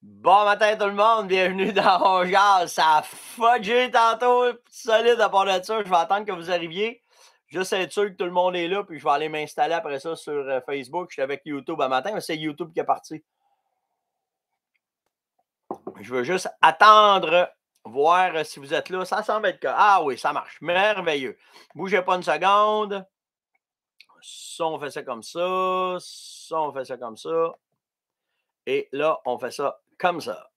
Bon matin tout le monde, bienvenue dans Rongeal. Ça a fudgé tantôt, solide à part de ça. Je vais attendre que vous arriviez. Juste être sûr que tout le monde est là, puis je vais aller m'installer après ça sur euh, Facebook. je suis avec YouTube à matin, mais c'est YouTube qui est parti. Je veux juste attendre, voir euh, si vous êtes là. Ça semble être que. Ah oui, ça marche. Merveilleux. Bougez pas une seconde. Ça, on fait ça comme ça. Ça, on fait ça comme ça. Et là, on fait ça comme ça.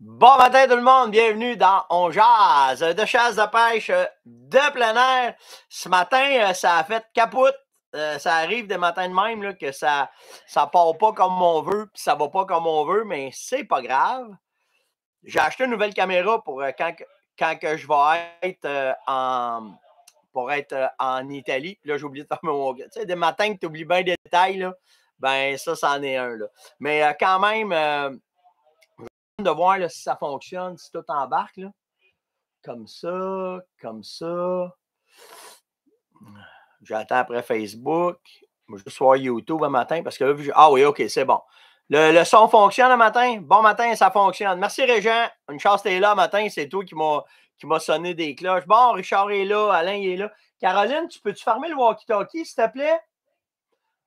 Bon matin tout le monde, bienvenue dans On jase, de chasse de pêche euh, de plein air. Ce matin, euh, ça a fait capote. Euh, ça arrive des matins de même là, que ça ça part pas comme on veut, puis ça va pas comme on veut, mais c'est pas grave. J'ai acheté une nouvelle caméra pour quand, que je vais être en pour être en Italie. Là, j'ai oublié de faire mon. Tu sais, des matins que tu oublies bien des détails, là ben ça, c'en est un. Là. Mais euh, quand même, euh, de voir si ça fonctionne, si tout embarque. Là. Comme ça, comme ça. J'attends après Facebook. Je vais voir YouTube un matin parce que ah oui, OK, c'est bon. Le, son fonctionne le matin. Bon matin, ça fonctionne. Merci Régent. Une chance t'es là le matin. C'est toi qui m'as sonné des cloches. Bon, Richard est là, Alain est là. Caroline, tu peux-tu fermer le walkie-talkie, s'il te plaît?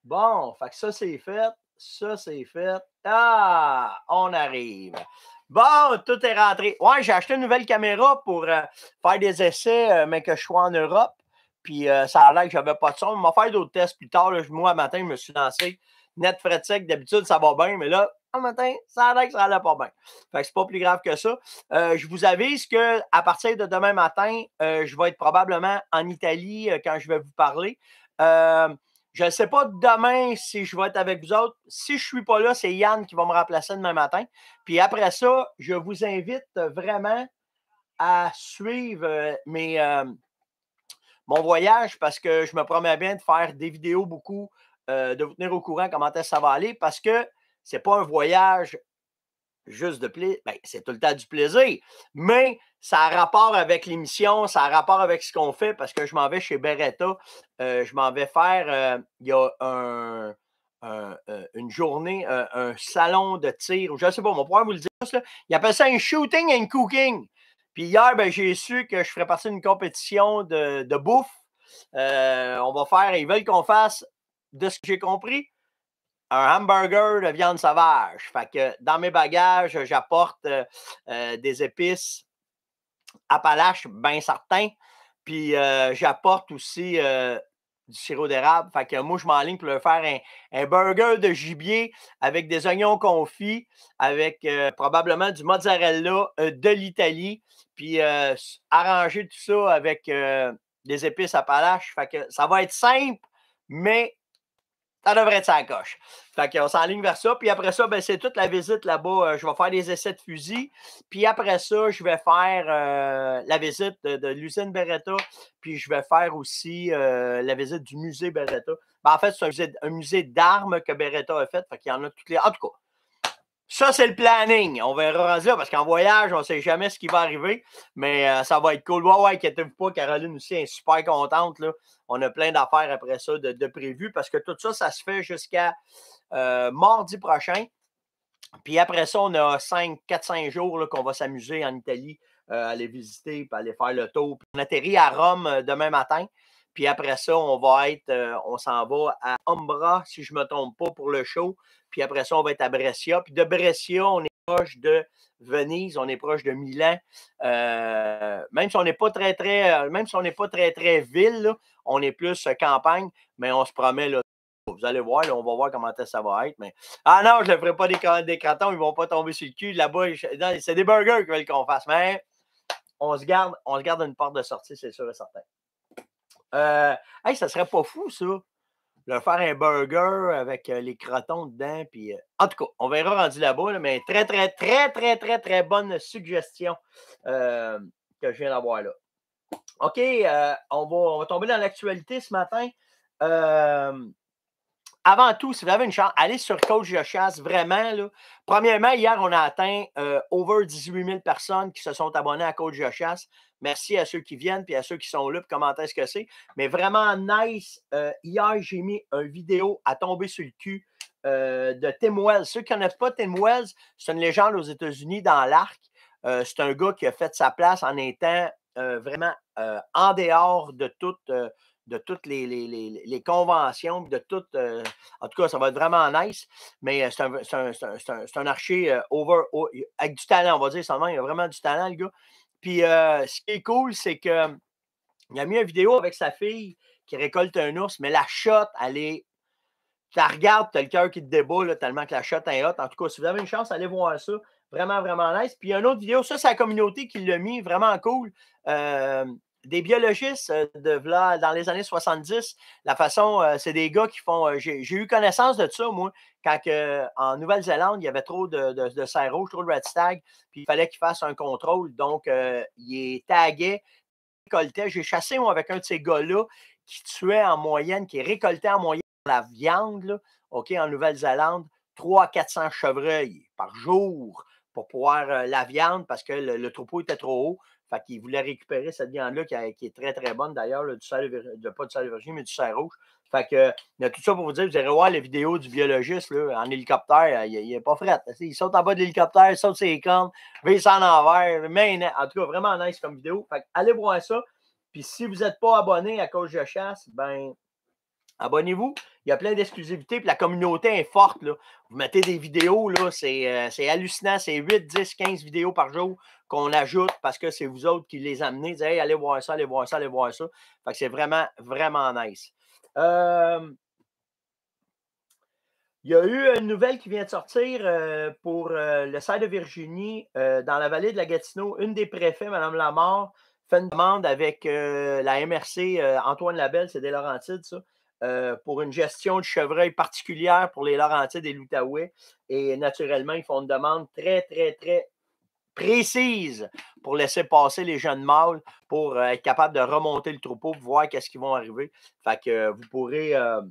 Bon, ça, c'est fait. Ça, c'est fait. Ah, on arrive. Bon, tout est rentré. Ouais, j'ai acheté une nouvelle caméra pour euh, faire des essais, euh, mais que je sois en Europe. Puis euh, ça a l'air que j'avais pas de son. On va faire d'autres tests plus tard. Là, moi, matin, je me suis lancé. Net d'habitude, ça va bien, mais là, un matin, ça a l'air que ça n'allait pas bien. Fait que c'est pas plus grave que ça. je vous avise que à partir de demain matin, je vais être probablement en Italie quand je vais vous parler. Je ne sais pas demain si je vais être avec vous autres. Si je ne suis pas là, c'est Yann qui va me remplacer demain matin. Puis après ça, je vous invite vraiment à suivre euh, euh, mon voyage parce que je me promets bien de faire des vidéos beaucoup, euh, de vous tenir au courant comment ça va aller parce que c'est pas un voyage juste de plaisir. Ben, c'est tout le temps du plaisir, mais ça a rapport avec l'émission, ça a rapport avec ce qu'on fait parce que je m'en vais chez Beretta. Euh, je m'en vais faire, euh, il y a euh, une journée, un, salon de tir, je ne sais pas, on va pouvoir vous le dire. Là. Il appelle ça un shooting and cooking. Puis hier, ben, j'ai su que je ferais partie d'une compétition de, bouffe. on va faire, ils veulent qu'on fasse, de ce que j'ai compris, un hamburger de viande sauvage. Fait que dans mes bagages, j'apporte euh, euh, des épices Appalaches, bien certain. Puis euh, j'apporte aussi du sirop d'érable. Fait que moi, je m'enligne pour leur faire un, burger de gibier avec des oignons confits, avec probablement du mozzarella de l'Italie. Puis arranger tout ça avec des épices Appalaches. Fait que ça va être simple, mais ça devrait être sa coche. Fait qu'on s'enligne vers ça. Puis après ça, ben, c'est toute la visite là-bas. Euh, je vais faire des essais de fusil. Puis après ça, je vais faire euh, la visite de, l'usine Beretta. Puis je vais faire aussi euh, la visite du musée Beretta. Ben, en fait, c'est un musée, musée d'armes que Beretta a fait. Fait qu'il y en a toutes les. En tout cas, ça, c'est le planning. On verra ça, parce qu'en voyage, on ne sait jamais ce qui va arriver, mais euh, ça va être cool. Ouais, ouais, inquiétez-vous pas, Caroline aussi est super contente. Là. On a plein d'affaires après ça de, de prévues parce que tout ça, ça se fait jusqu'à euh, mardi prochain. Puis après ça, on a 4-5 jours qu'on va s'amuser en Italie, euh, aller visiter, puis aller faire le tour. on atterrit à Rome demain matin. Puis après ça, on va être, euh, on s'en va à Umbra, si je ne me trompe pas, pour le show. Puis après ça, on va être à Brescia. Puis de Brescia, on est proche de Venise, on est proche de Milan. Euh, même si on n'est pas très, très, euh, même si on n'est pas très, très ville, on est plus campagne, mais on se promet là, vous allez voir, on va voir comment ça va être. Mais... Ah non, je ne ferai pas des, cratons, ils ne vont pas tomber sur le cul. Là-bas, c'est des burgers qu'ils veulent qu'on fasse. Mais on se garde, on se garde une porte de sortie, c'est sûr et certain. Euh, hey, ça serait pas fou, ça. Leur faire un burger avec euh, les crotons dedans. Euh, en tout cas, on verra rendu là-bas, mais très, très, très, très, très, très bonne suggestion que je viens d'avoir là. OK, on va, on, va, tomber dans l'actualité ce matin avant tout, si vous avez une chance, allez sur Coach de vraiment. Là. Premièrement, hier, on a atteint euh, over 18 000 personnes qui se sont abonnées à Coach de Merci à ceux qui viennent puis à ceux qui sont là puis commenter ce que c'est. Mais vraiment nice. Euh, hier, j'ai mis une vidéo à tomber sur le cul euh, de Tim Wells. Ceux qui ne connaissent pas Tim Wells, c'est une légende aux États-Unis dans l'arc. c'est un gars qui a fait sa place en étant vraiment en dehors de toute de toutes les, les, les, conventions, de toutes. Euh, en tout cas, ça va être vraiment nice, mais euh, c'est un, un, archer euh, over, avec du talent, on va dire seulement. Il a vraiment du talent, le gars. Puis ce qui est cool, c'est qu'il a mis une vidéo avec sa fille qui récolte un ours, mais la shot, elle est. Tu la regardes, tu le cœur qui te débat tellement que la shot est hot. En tout cas, si vous avez une chance, allez voir ça. Vraiment, vraiment nice. Puis il y a une autre vidéo, ça, c'est la communauté qui l'a mis, vraiment cool des biologistes euh, de dans les années 70. La façon, euh, c'est des gars qui font. Euh, j'ai eu connaissance de ça, moi, quand en Nouvelle-Zélande, il y avait trop de, de, de trop de red stag, puis il fallait qu'ils fassent un contrôle. Donc, ils taguaient, tagué, récoltait. J'ai chassé, moi, avec un de ces gars-là qui tuait en moyenne, qui récoltait en moyenne la viande, OK, en Nouvelle-Zélande, 300-400 chevreuils par jour pour pouvoir la viande parce que le, troupeau était trop haut. Fait qu'il voulait récupérer cette viande-là qui, est très, très bonne d'ailleurs, du sel pas du sel de mais du sel rouge. Fait que, il a tout ça pour vous dire, vous irez voir la vidéo du biologiste là, en hélicoptère, il n'est pas fret. Il saute en bas de l'hélicoptère, il saute ses cornes, vise en envers, mais en tout cas, vraiment nice comme vidéo. Fait que, allez voir ça. Puis si vous n'êtes pas abonné à cause de chasse, ben abonnez-vous. Il y a plein d'exclusivités, puis la communauté est forte. Vous mettez des vidéos, euh, c'est, hallucinant. C'est 8, 10, 15 vidéos par jour qu'on ajoute parce que c'est vous autres qui les amenez. allez voir ça, allez voir ça, allez voir ça. Fait que c'est vraiment, vraiment nice. Euh, il y a eu une nouvelle qui vient de sortir euh, pour euh, le site de Virginie, dans la vallée de la Gatineau. Une des préfets, Mme Lamarre, fait une demande avec la MRC, Antoine Labelle, c'est des Laurentides, ça. pour une gestion de chevreuil particulière pour les Laurentides et l'Outaouais. Et naturellement, ils font une demande très, très, très précise pour laisser passer les jeunes mâles, pour euh, être capable de remonter le troupeau, pour voir qu'est-ce qui vont arriver. Fait que euh, vous pourrez euh,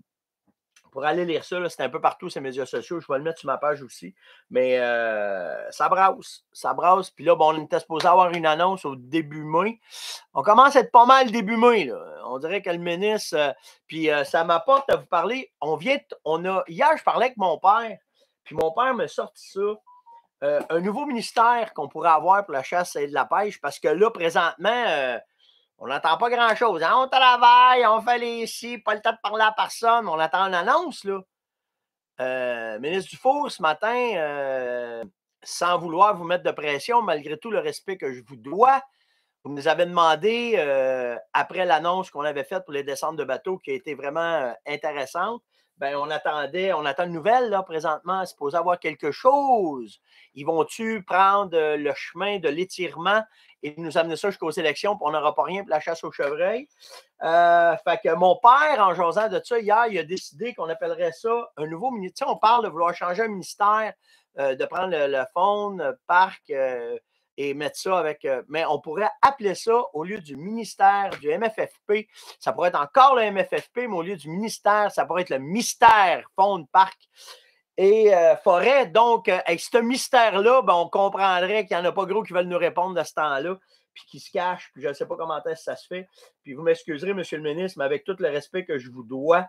pour aller lire ça. C'est un peu partout, ces médias sociaux. Je vais le mettre sur ma page aussi. Mais ça brasse. Ça brasse. Puis là, on était supposé avoir une annonce au début mai. On commence à être pas mal début mai. On dirait qu'elle menace. puis ça m'apporte à vous parler. On vient. On a, hier, je parlais avec mon père. Puis mon père me sortit ça. Euh, un nouveau ministère qu'on pourrait avoir pour la chasse et de la pêche, parce que là, présentement, euh, on n'entend pas grand-chose. Hein, on travaille, on fait les ici, pas le temps de parler à personne, on attend une annonce, là. Euh, ministre Dufour, ce matin, euh, sans vouloir vous mettre de pression, malgré tout le respect que je vous dois, vous nous avez demandé, après l'annonce qu'on avait faite pour les descentes de bateaux, qui a été vraiment intéressante, ben, on attendait, on attend une nouvelle là, présentement, supposé avoir quelque chose. Ils vont-tu prendre euh, le chemin de l'étirement et nous amener ça jusqu'aux élections, puis on n'aura pas rien pour la chasse aux chevreuils? Euh, fait que mon père, en jasant de ça hier, il a décidé qu'on appellerait ça un nouveau ministère. on parle de vouloir changer un ministère, euh, de prendre le, le parc et mettre ça avec. Euh, mais on pourrait appeler ça au lieu du ministère du MFFP. Ça pourrait être encore le MFFP, mais au lieu du ministère, ça pourrait être le mystère Fonds de Parc et euh, Forêt. Donc, avec euh, ce mystère-là, ben, on comprendrait qu'il n'y en a pas gros qui veulent nous répondre à ce temps-là, puis qui se cachent, puis je ne sais pas comment est-ce que ça se fait. Puis vous m'excuserez, Monsieur le ministre, mais avec tout le respect que je vous dois,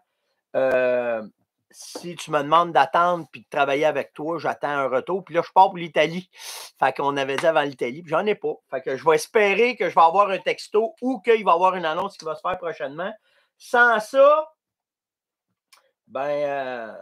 si tu me demandes d'attendre puis de travailler avec toi, j'attends un retour. Puis là, je pars pour l'Italie. Fait qu'on avait dit avant l'Italie, j'en ai pas. Fait que je vais espérer que je vais avoir un texto ou qu'il va y avoir une annonce qui va se faire prochainement. Sans ça, ben, euh,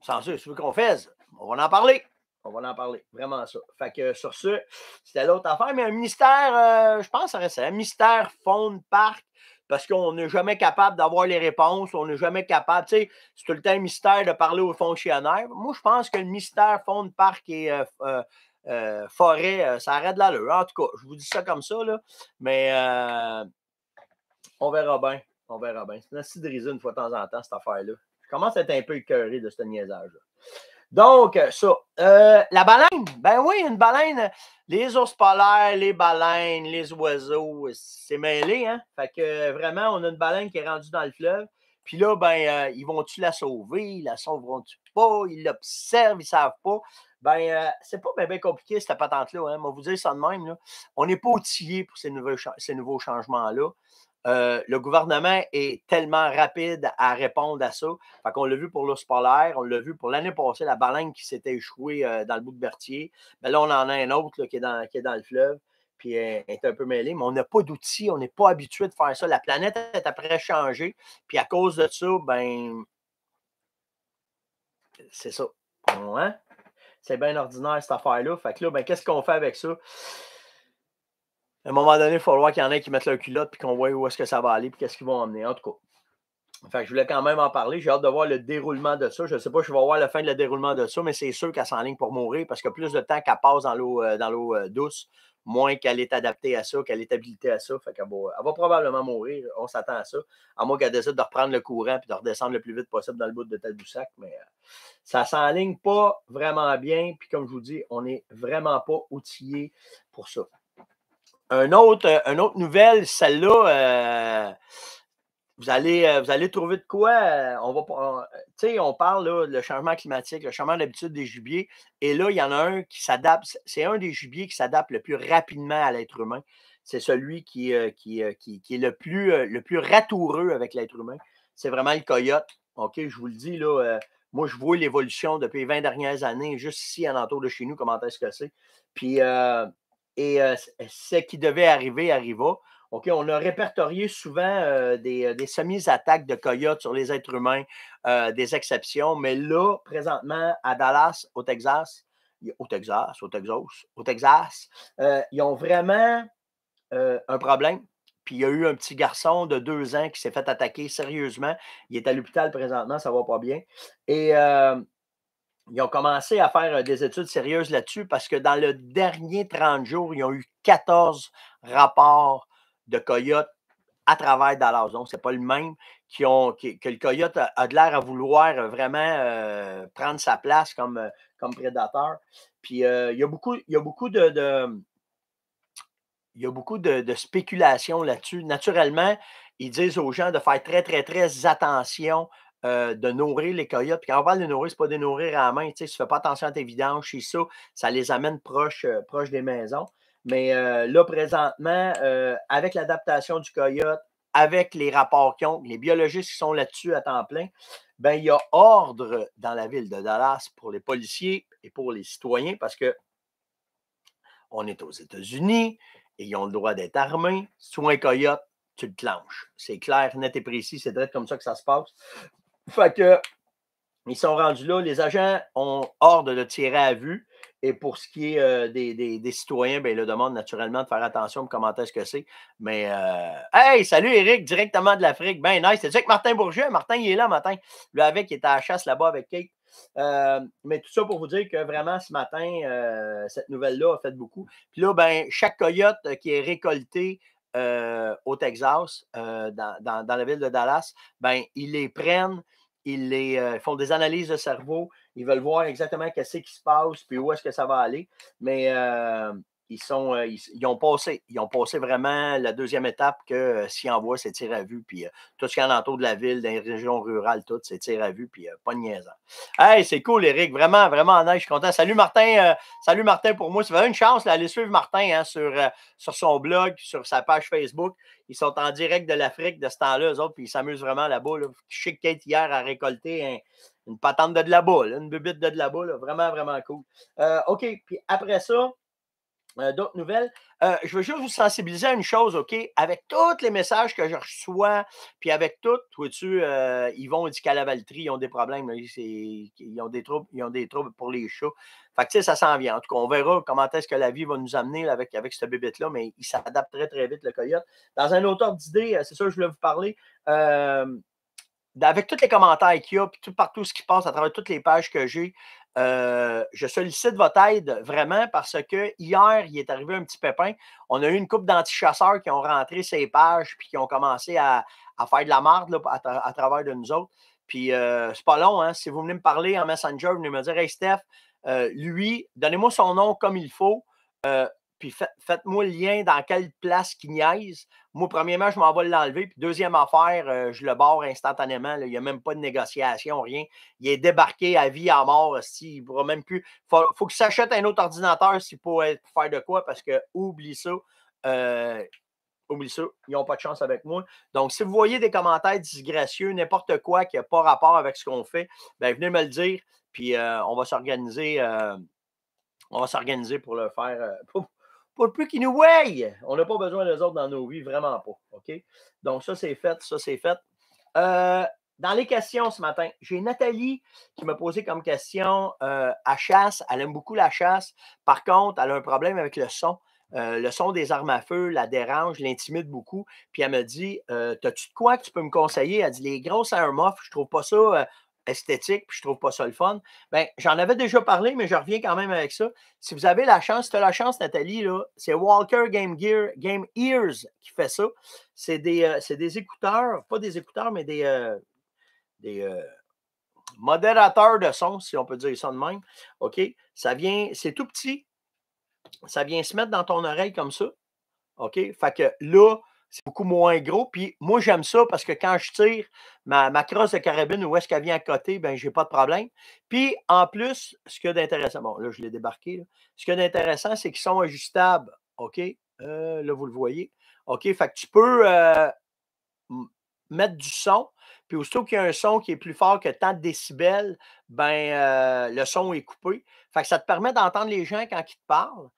sans ça, tu veux qu'on fasse? On va en parler. On va en parler. Vraiment ça. Fait que sur ce, c'était l'autre affaire. Mais un ministère, euh, je pense que ça reste un ministère, faune, parc, parce qu'on n'est jamais capable d'avoir les réponses, on n'est jamais capable, tu sais, c'est tout le temps un mystère de parler aux fonctionnaires. Moi, je pense que le mystère fond de parc et euh, euh, euh, forêt, ça arrête là l'allure. En tout cas, je vous dis ça comme ça, là, mais on verra bien. On verra bien. C'est une de une fois de temps en temps, cette affaire-là. Je commence à être un peu écœuré de ce niaisage-là. Donc, euh, ça. Euh, la baleine, ben oui, une baleine. Les ours polaires, les baleines, les oiseaux, c'est mêlé, hein? Fait que euh, vraiment, on a une baleine qui est rendue dans le fleuve. Puis là, ben, ils vont-tu la sauver? Ils la sauveront-tu pas? Ils l'observent, ils savent pas. Ben, c'est pas bien compliqué, cette patente-là. Hein? Moi, vous dire ça de même. Là. On n'est pas outillé pour ces nouveaux, ces nouveaux changements-là. Euh, le gouvernement est tellement rapide à répondre à ça. On qu'on l'a vu pour l'ours polaire, on l'a vu pour l'année passée, la baleine qui s'était échouée euh, dans le bout de Berthier. Mais ben là, on en a un autre qui, est dans, le fleuve, puis elle euh, est un peu mêlée. Mais on n'a pas d'outils, on n'est pas habitué de faire ça. La planète est après changée, puis à cause de ça, ben c'est ça. C'est bien ordinaire cette affaire-là. Fait là, ben, qu'est-ce qu'on fait avec ça? à un moment donné, il faut voir qu'il y en a qui mettent leur culotte puis qu'on voit où est-ce que ça va aller puis qu'est-ce qu'ils vont emmener. En tout cas. je voulais quand même en parler. J'ai hâte de voir le déroulement de ça. Je ne sais pas si je vais voir la fin de le déroulement de ça, mais c'est sûr qu'elle s'enligne pour mourir parce que plus de temps qu'elle passe dans l'eau euh, euh, douce, moins qu'elle est adaptée à ça, qu'elle est habilitée à ça. va, elle va probablement mourir. On s'attend à ça. À moins qu'elle décide de reprendre le courant et de redescendre le plus vite possible dans le bout de sac. Mais ça euh, ça s'enligne pas vraiment bien. Puis comme je vous dis, on n'est vraiment pas outillé pour ça. Un autre, euh, une autre nouvelle, celle-là, euh, vous allez, euh, vous allez trouver de quoi. On va, on, on parle là, le changement climatique, le changement d'habitude des gibiers. Et là, il y en a un qui s'adapte. C'est un des gibiers qui s'adapte le plus rapidement à l'être humain. C'est celui qui, qui, qui, est le plus, le plus ratoureux avec l'être humain. C'est vraiment le coyote. OK, je vous le dis, là, moi, je vois l'évolution depuis les 20 dernières années, juste ici, à l'entour de chez nous, comment est-ce que c'est. Puis, euh, et euh, euh, ce qui devait arriver arriva. OK, on a répertorié souvent euh, des, des semi-attaques de coyotes sur les êtres humains, des exceptions, mais là, présentement, à Dallas, au Texas, au Texas, au Texas, au Texas, ils ont vraiment un problème. Puis il y a eu un petit garçon de deux ans qui s'est fait attaquer sérieusement. Il est à l'hôpital présentement, ça va pas bien. Et ils ont commencé à faire euh, des études sérieuses là-dessus parce que dans le dernier 30 jours, ils ont eu 14 rapports de coyotes à travers Dallas. Donc, ce n'est pas le même qui ont, que le coyote a, de l'air à vouloir euh, vraiment euh, prendre sa place comme, comme prédateur. Puis, il y a beaucoup, il y a beaucoup de, il y a beaucoup de, de spéculation là-dessus. Naturellement, ils disent aux gens de faire très, très, très attention euh, de nourrir les coyotes. Puis quand on parle de nourrir, ce pas de nourrir à la main. Tu ne fais pas attention à tes vidanges, chez ça, ça les amène proches euh, proche des maisons. Mais euh, là, présentement, avec l'adaptation du coyote, avec les rapports qu'ils ont, les biologistes qui sont là-dessus à temps plein, ben, il y a ordre dans la ville de Dallas pour les policiers et pour les citoyens parce que on est aux États-Unis et ils ont le droit d'être armés. Soit un coyote, tu le clenches. C'est clair, net et précis. C'est direct comme ça que ça se passe. Fait que, ils sont rendus là. Les agents ont ordre de le tirer à vue. Et pour ce qui est euh, des, citoyens, ben, ils le demandent naturellement de faire attention comment est-ce que c'est. Mais, euh, hey, salut Eric, directement de l'Afrique. Ben, nice. C'est que Martin Bourget. Martin, il est là, Martin. Lui, avec, il était à la chasse là-bas avec Kate. Euh, mais tout ça pour vous dire que vraiment ce matin, cette nouvelle-là a fait beaucoup. Puis là, ben, chaque coyote qui est récolté au Texas, dans, la ville de Dallas, ben, ils les prennent, ils les, euh, font des analyses de cerveau, ils veulent voir exactement qu'est-ce qui se passe, puis où est-ce que ça va aller. Mais euh, ils, sont, euh, ont passé. Ils ont passé vraiment la deuxième étape que si euh, s'ils envoient, c'est tir à vue. Puis euh, tout ce qui est alentour de la ville, des régions rurales, tout, c'est tir à vue. Puis pas de niaisant. Hey, c'est cool, Eric. Vraiment, vraiment Je suis content. Salut, Martin. salut, Martin, pour moi. Si une chance, d'aller suivre Martin hein, sur, sur son blog, sur sa page Facebook. Ils sont en direct de l'Afrique de ce temps-là, eux autres. Puis ils s'amusent vraiment là-bas. Là. hier, a récolté une patente de de la boule, une bubite de de la boule, vraiment, vraiment cool. OK, puis après ça, euh, d'autres nouvelles. Euh, je veux juste vous sensibiliser à une chose, OK? Avec tous les messages que je reçois, puis avec tout, vois-tu, euh, vont dit qu'à la ils ont des problèmes. ils, ont des troubles, ils ont des troubles pour les chats. Fait tu ça s'en vient. En tout cas, on verra comment est-ce que la vie va nous amener avec, avec ce bébête-là, mais il s'adapte très, très vite, le coyote. Dans un autre ordre d'idée, euh, c'est ça que je voulais vous parler avec tous les commentaires qu'il y a, puis tout, partout ce qui passe à travers toutes les pages que j'ai, euh, je sollicite votre aide vraiment parce que hier, il est arrivé un petit pépin. On a eu une couple d'antichasseurs qui ont rentré ces pages puis qui ont commencé à, faire de la marde à, travers de nous autres. Puis euh, c'est pas long, hein? Si vous venez me parler en Messenger, vous venez me dire Hey Steph, euh, lui, donnez-moi son nom comme il faut puis faites-moi le lien dans quelle place qu'il niaise. Moi, premièrement, je m'en vais l'enlever. Puis deuxième affaire, euh, je le barre instantanément. Il n'y a même pas de négociation, rien. Il est débarqué à vie, à mort. Si, il pourra même plus. faut, qu'il s'achète un autre ordinateur si pour, faire de quoi, parce que oublie ça. Euh, oublie ça, ils n'ont pas de chance avec moi. Donc, si vous voyez des commentaires disgracieux, n'importe quoi qui n'a pas rapport avec ce qu'on fait, ben, venez me le dire, puis euh, on va s'organiser. on va s'organiser pour le faire, pour plus qu'ils nous voient. On n'a pas besoin des autres dans nos vies, vraiment pas. OK? Donc, ça, c'est fait. Ça, c'est fait. Euh, dans les questions ce matin, j'ai Nathalie qui m'a posé comme question euh, à chasse. Elle aime beaucoup la chasse. Par contre, elle a un problème avec le son. Euh, le son des armes à feu la dérange, l'intimide beaucoup. Puis elle me dit T'as-tu de quoi que tu peux me conseiller Elle dit Les grosses armes off, je trouve pas ça esthétique, puis je trouve pas ça le fun. Ben, j'en avais déjà parlé, mais je reviens quand même avec ça. Si vous avez la chance, si tu as la chance, Nathalie, là, c'est Walker Game Gear, Game Ears qui fait ça. C'est des, euh, écouteurs, pas des écouteurs, mais des, euh, des euh, modérateurs de son, si on peut dire ça de même. OK? Ça vient, c'est tout petit. Ça vient se mettre dans ton oreille comme ça. OK? Fait que là, c'est beaucoup moins gros. Puis moi, j'aime ça parce que quand je tire ma, ma crosse de carabine où est-ce qu'elle vient à côté, ben n'ai pas de problème. Puis en plus, ce qu'il y a d'intéressant, bon, là, je l'ai débarqué. Ce qu'il y a d'intéressant, c'est qu'ils sont ajustables. OK? Euh, là, vous le voyez. OK? Fait que tu peux euh, mettre du son. Puis aussitôt qu'il y a un son qui est plus fort que tant de décibels, ben euh, le son est coupé. Fait que ça te permet d'entendre les gens quand ils te parlent.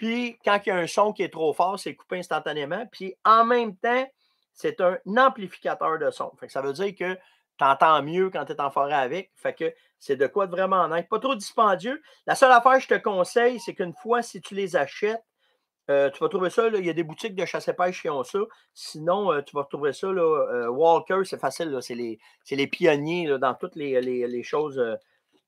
Puis quand il y a un son qui est trop fort, c'est coupé instantanément. Puis en même temps, c'est un amplificateur de son. ça veut dire que tu entends mieux quand tu es en forêt avec. Fait que c'est de quoi de vraiment être. Pas trop dispendieux. La seule affaire que je te conseille, c'est qu'une fois, si tu les achètes, euh, tu vas trouver ça, il y a des boutiques de chasse et pêche qui ont ça. Sinon, euh, tu vas retrouver ça, là, euh, Walker, c'est facile, c'est les, pionniers dans toutes les, les, les choses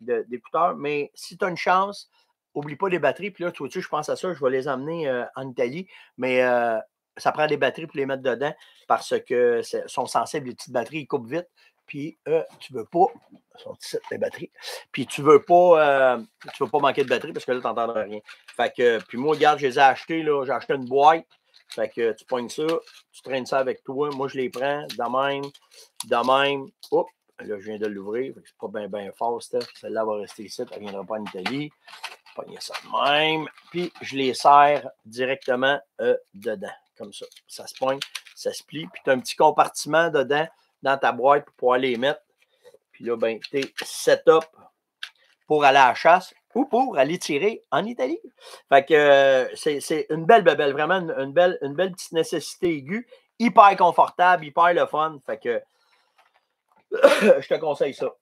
d'écouteurs. Mais si tu as une chance, oublie pas les batteries. Puis là, tu vois-tu, je pense à ça, je vais les emmener euh, en Italie. Mais euh, ça prend des batteries pour les mettre dedans parce que sont sensibles, les petites batteries, ils coupent vite. Puis euh, tu veux pas. Sont les batteries. Puis tu veux pas. tu veux pas manquer de batterie parce que là, tu n'entendras rien. Fait que, puis moi, regarde, je les ai achetés, J'ai acheté une boîte. Fait que tu pognes ça, tu traînes ça avec toi. Moi, je les prends de même, de même. là, je viens de l'ouvrir. C'est pas bien, bien fort, Celle-là va rester ici, elle ne viendra pas en Italie pogner ça de même. Puis, je les serre directement euh, dedans. Comme ça. Ça se pogne, ça se plie. Puis, tu as un petit compartiment dedans, dans ta boîte, pour pouvoir les mettre. Puis là, ben, set up pour aller à la chasse ou pour aller tirer en Italie. Fait que euh, c'est une belle belle, vraiment une, belle, une belle petite nécessité aiguë, hyper confortable, hyper le fun. Fait que je te conseille ça.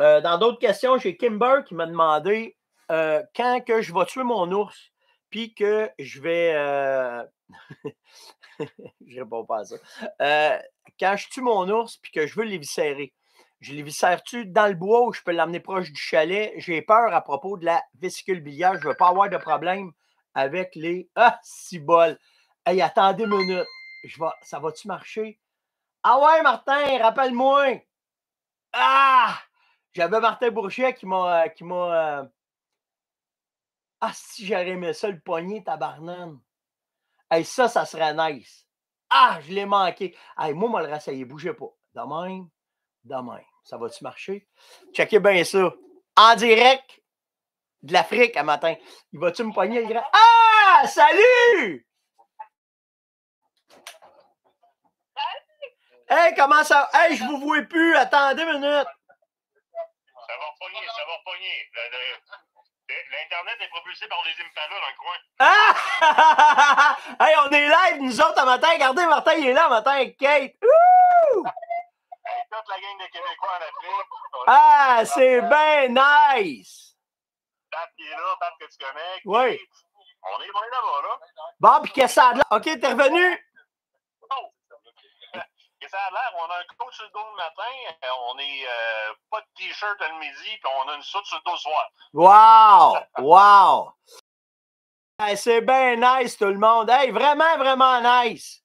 Euh, dans d'autres questions, j'ai Kimber qui m'a demandé euh, quand que je vais tuer mon ours, puis que je vais. Je euh, je réponds pas à ça. Euh, quand je tue mon ours, puis que je veux l'éviscérer, je l'éviscère-tu dans le bois ou je peux l'amener proche du chalet? J'ai peur à propos de la vésicule biliaire. Je ne veux pas avoir de problème avec les. Ah, ciboles! attendez une minute. Je Ça va-tu marcher? Ah ouais, Martin, rappelle-moi! Ah! J'avais Martin Bourget qui m'a. Qui m'a ah, si j'aurais aimé ça le poignet, tabarnane. Hey, ça, ça serait nice. Ah, je l'ai manqué. Hey, moi, moi, le rassaillé, bougez pas. Demain, demain, Ça va-tu marcher? Checkez bien ça. En direct de l'Afrique à matin. Il va-tu me poigner le grand? Ah! Salut! Hey, comment ça? Hey, je vous vois plus. Attendez une minute. Ça va pogner, ça va pogner. L'Internet est propulsé par des impalas dans le coin. Ah! hey, on est live, nous autres, à matin. Regardez, Martin, il est là, matin, Kate. Ouh! Hey, toute la gang de Québécois en Afrique. Ah, c'est bien nice! Pat qui est là, Pat que tu connais. Oui. On est bon là-bas, là. Bon, puis qu'est-ce que ça a de là? OK, t'es revenu? ça a l'air, on a un coach sur le dos le matin, euh, on est euh, pas de t-shirt le midi, puis on a une soute sur le dos le soir. Wow! wow! c'est bien nice, tout le monde. Hey, vraiment, vraiment nice.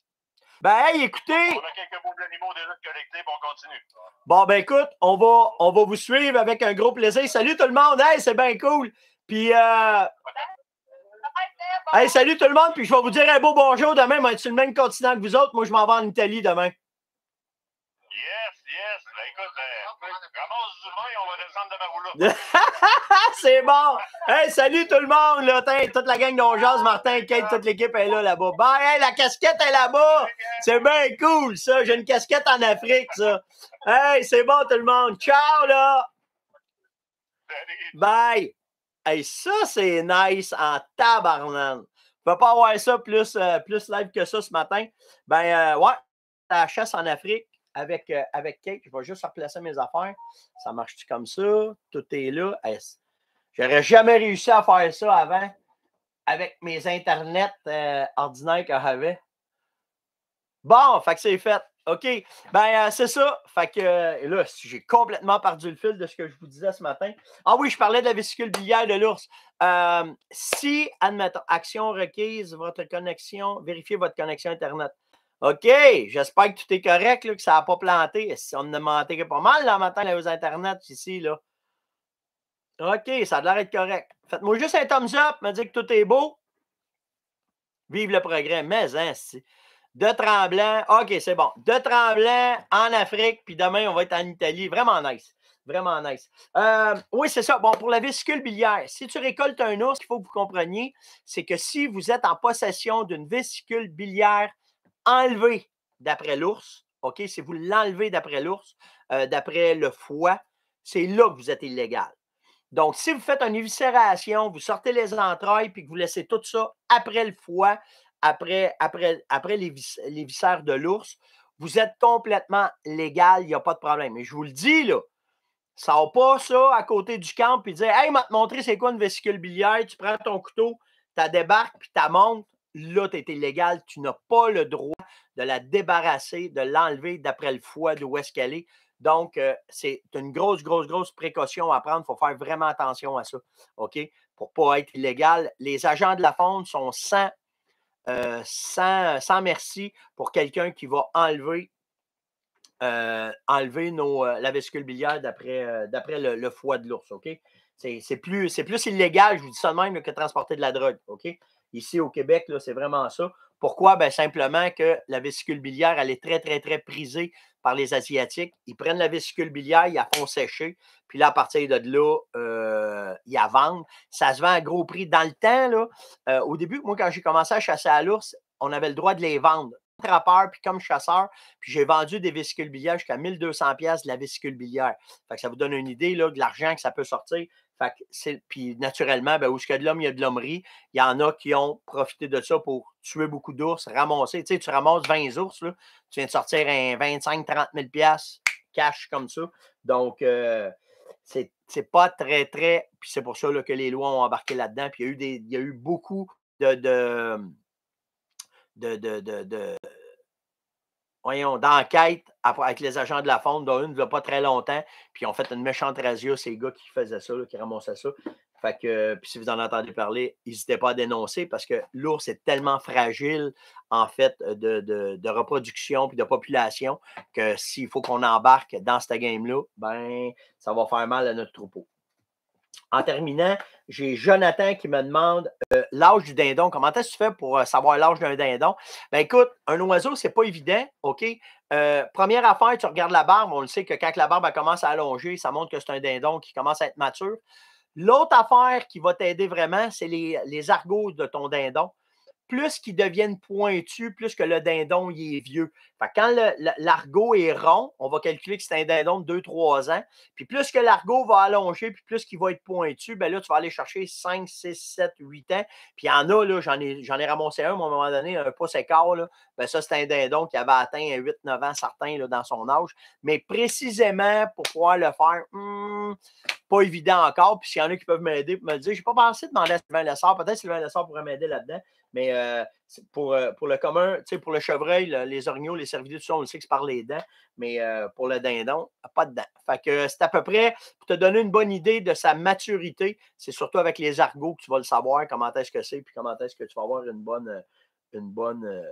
Ben, écoutez. On a quelques beaux animaux déjà collectés, puis on continue. Bon, ben, écoute, on va, on va vous suivre avec un gros plaisir. Salut tout le monde. Hey, c'est bien cool. Puis, euh... Hey, salut tout le monde, puis je vais vous dire un beau bonjour demain. Moi, sur le même continent que vous autres. Moi, je m'en vais en Italie demain. Yes, ben écoute, ben, ramasse du on va descendre de roulotte. c'est bon! Hey, salut tout le monde, là, toute la gang d'Ongeance, ah, Martin, Kate, toute l'équipe est là, là-bas. Bye, la casquette est là-bas! C'est bien cool, ça, j'ai une casquette en Afrique, ça. Hey, c'est bon tout le monde, ciao, là! Bye! Hey, ça, c'est nice en tabarnane. Je peux pas avoir ça plus, euh, plus live que ça ce matin. Ben, euh, ouais, la chasse en Afrique avec, euh, avec Kate, je vais juste replacer mes affaires. Ça marche-tu comme ça? Tout est là. J'aurais jamais réussi à faire ça avant avec mes internets euh, ordinaires que j'avais. Bon, fait que c'est fait. OK. Ben, euh, c'est ça. Fait que là, j'ai complètement perdu le fil de ce que je vous disais ce matin. Ah oui, je parlais de la vésicule biliaire de l'ours. si, admettons, action requise, votre connexion, vérifiez votre connexion Internet. OK, j'espère que tout est correct, que ça n'a pas planté. On ne manqué pas mal là matin là, aux Internet ici. Là. OK, ça a l'air d'être correct. Faites-moi juste un thumbs up, me dire que tout est beau. Vive le progrès, mais hein, De Tremblant, OK, c'est bon. De Tremblant en Afrique, puis demain, on va être en Italie. Vraiment nice. Vraiment nice. Euh, oui, c'est ça. Bon, pour la vésicule biliaire, si tu récoltes un ours, il faut que vous compreniez, c'est que si vous êtes en possession d'une vésicule biliaire Enlever d'après l'ours, OK? Si vous l'enlevez d'après l'ours, euh, d'après le foie, c'est là que vous êtes illégal. Donc, si vous faites une éviscération, vous sortez les entrailles, puis que vous laissez tout ça après le foie, après, après, après les, viscères de l'ours, vous êtes complètement légal, il n'y a pas de problème. Mais je vous le dis, là, ça va pas ça à côté du camp puis dire Hey, m'a te montrer c'est quoi une vésicule biliaire, tu prends ton couteau, tu débarques, puis tu montes, là, tu es illégal, tu n'as pas le droit de la débarrasser, de l'enlever d'après le foie d'où est-ce qu'elle est. Donc, euh, c'est une grosse, grosse, grosse précaution à prendre. Il faut faire vraiment attention à ça, OK, pour ne pas être illégal. Les agents de la fonte sont euh, sans, merci pour quelqu'un qui va enlever, euh, enlever nos, la vésicule biliaire d'après le, foie de l'ours, OK? C'est plus, plus illégal, je vous dis ça même, que transporter de la drogue, OK? Ici, au Québec, c'est vraiment ça. Pourquoi? Ben, simplement que la vésicule biliaire, elle est très, très, très prisée par les Asiatiques. Ils prennent la vésicule biliaire, ils la font sécher, puis là, à partir de là, euh, ils la vendent. Ça se vend à gros prix. Dans le temps, euh, au début, moi, quand j'ai commencé à chasser à l'ours, on avait le droit de les vendre. Trappeur, puis comme chasseur, puis j'ai vendu des vésicules biliaires jusqu'à 1200 pièces de la vésicule biliaire. ça vous donne une idée de l'argent que ça peut sortir puis naturellement, ben, où où ce que de l'homme, il y a de l'hommerie. Il y en a qui ont profité de ça pour tuer beaucoup d'ours, ramasser. Tu sais, tu ramasses 20 ours, tu viens de sortir un 25-30 000 cash comme ça. Donc, euh, c'est pas très, très. Puis c'est pour ça que les lois ont embarqué là-dedans. Puis il y, a eu des, eu beaucoup de, de, voyons, d'enquête avec les agents de la fonte, dont une, ne va pas très longtemps, puis ils ont fait une méchante radio, ces gars qui faisaient ça, qui ramassaient ça. Fait que, euh, puis si vous en entendez parler, n'hésitez pas à dénoncer parce que l'ours est tellement fragile, en fait, de, reproduction puis de population que s'il faut qu'on embarque dans cette game-là, ben, ça va faire mal à notre troupeau. En terminant, j'ai Jonathan qui me demande euh, l'âge du dindon. Comment est-ce que tu fais pour euh, savoir l'âge d'un dindon? Ben écoute, un oiseau, c'est pas évident, OK? Euh, première affaire, tu regardes la barbe. On le sait que quand la barbe commence à allonger, ça montre que c'est un dindon qui commence à être mature. L'autre affaire qui va t'aider vraiment, c'est les, les, argots de ton dindon plus qu'ils deviennent pointus, plus que le dindon il est vieux. Fait que quand l'argot est rond, on va calculer que c'est un dindon de 2-3 ans. Puis plus que l'argot va allonger, puis plus qu'il va être pointu, ben là, tu vas aller chercher 5, 6, 7, 8 ans. Puis il y en a, là, j'en ai, ai ramassé un, à un moment donné, un pouce écart. là, ben ça, c'est un dindon qui avait atteint 8-9 ans certains dans son âge. Mais précisément pour pouvoir le faire, hmm, pas évident encore. Puis s'il y en a qui peuvent m'aider pour me le dire, j'ai pas pensé de demander à Sylvain Lessard. Peut-être Sylvain Lessard pourrait m'aider là-dedans. Mais euh, euh, pour, le commun, pour le chevreuil, les orignaux, les cervidés, tout ça, on le sait que c'est par les dents. Mais euh, pour le dindon, pas de dents. Fait que c'est à peu près, pour te donner une bonne idée de sa maturité, c'est surtout avec les argots que tu vas le savoir, comment est-ce que c'est, puis comment est-ce que tu vas avoir une bonne, une bonne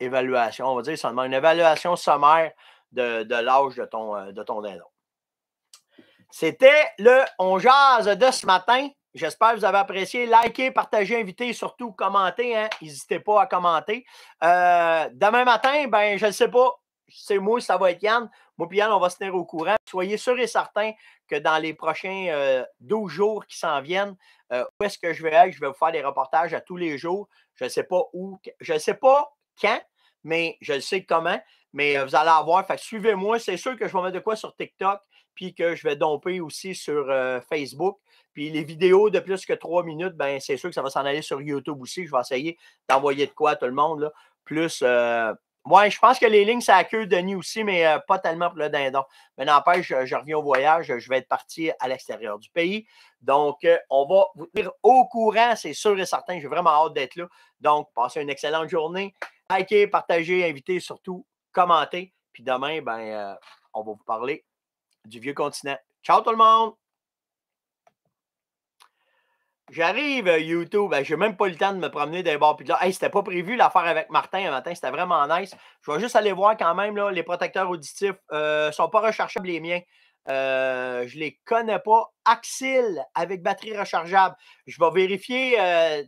évaluation. On va dire seulement une évaluation sommaire de, l'âge de ton, de ton dindon. C'était le On jase de ce matin. J'espère que vous avez apprécié. Likez, partagez, invitez, surtout commentez. Hein. N'hésitez pas à commenter. Euh, demain matin, ben, je ne sais pas. C'est moi, ça va être Yann. Moi puis Yann, on va se tenir au courant. Soyez sûrs et certains que dans les prochains 12 euh, jours qui s'en viennent, euh, où est-ce que je vais aller? Je vais vous faire des reportages à tous les jours. Je ne sais pas où, je ne sais pas quand, mais je sais comment. Mais vous allez avoir. Fait suivez-moi. C'est sûr que je vais mettre de quoi sur TikTok, puis que je vais domper aussi sur Facebook. Puis les vidéos de plus que trois minutes, ben c'est sûr que ça va s'en aller sur YouTube aussi. Je vais essayer d'envoyer de quoi à tout le monde. Plus. moi, euh, je pense que les lignes, ça accueille Denis aussi, mais euh, pas tellement pour le dindon. Mais n'empêche, je, reviens au voyage. Je vais être parti à l'extérieur du pays. Donc, euh, on va vous tenir au courant, c'est sûr et certain. J'ai vraiment hâte d'être là. Donc, passez une excellente journée. Likez, partagez, invitez, surtout commentez. Puis demain, ben, on va vous parler du vieux continent. Ciao tout le monde! J'arrive euh, YouTube, ben, j'ai même pas le temps de me promener d'abord. bord puis là. c'était pas prévu l'affaire avec Martin un matin, c'était vraiment nice. Je vais juste aller voir quand même, là, les protecteurs auditifs ne euh, sont pas rechargeables les miens. Je euh, je les connais pas. Axil avec batterie rechargeable. Je vais vérifier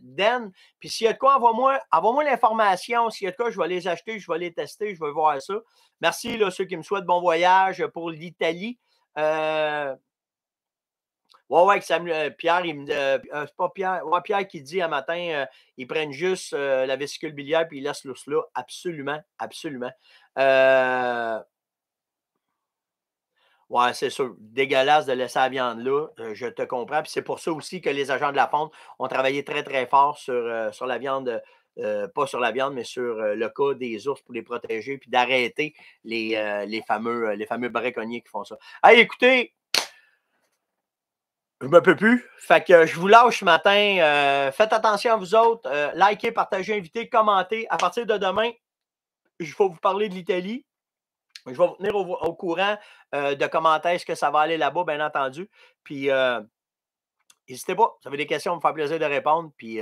Dan. Puis s'il y a de quoi, envoie-moi, l'information. S'il y a de quoi, je vais les acheter, je vais les tester, je vais voir ça. Merci là, ceux qui me souhaitent bon voyage pour l'Italie. Euh, Ouais, ouais, euh, Pierre, euh, euh, c'est pas Pierre, qui dit un matin, ils prennent juste la vésicule biliaire puis ils laissent l'ours là. Absolument, absolument. Ouais, c'est sûr. Dégueulasse de laisser la viande là. je te comprends. Puis c'est pour ça aussi que les agents de la fonte ont travaillé très, très fort sur, sur la viande. pas sur la viande, mais sur le cas des ours pour les protéger, puis d'arrêter les, fameux, les fameux braconniers qui font ça. ah écoutez, je me peux plus. Fait que euh, je vous lâche ce matin. Euh, faites attention à vous autres. Euh, likez, partagez, invitez, commentez. À partir de demain, je faut vous parler de l'Italie. Je vais vous tenir au, courant de comment est-ce que ça va aller là-bas, bien entendu. Puis, n'hésitez pas. Si vous avez des questions, ça me faire plaisir de répondre. Puis,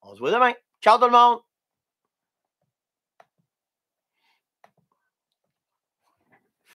on se voit demain. Ciao tout le monde!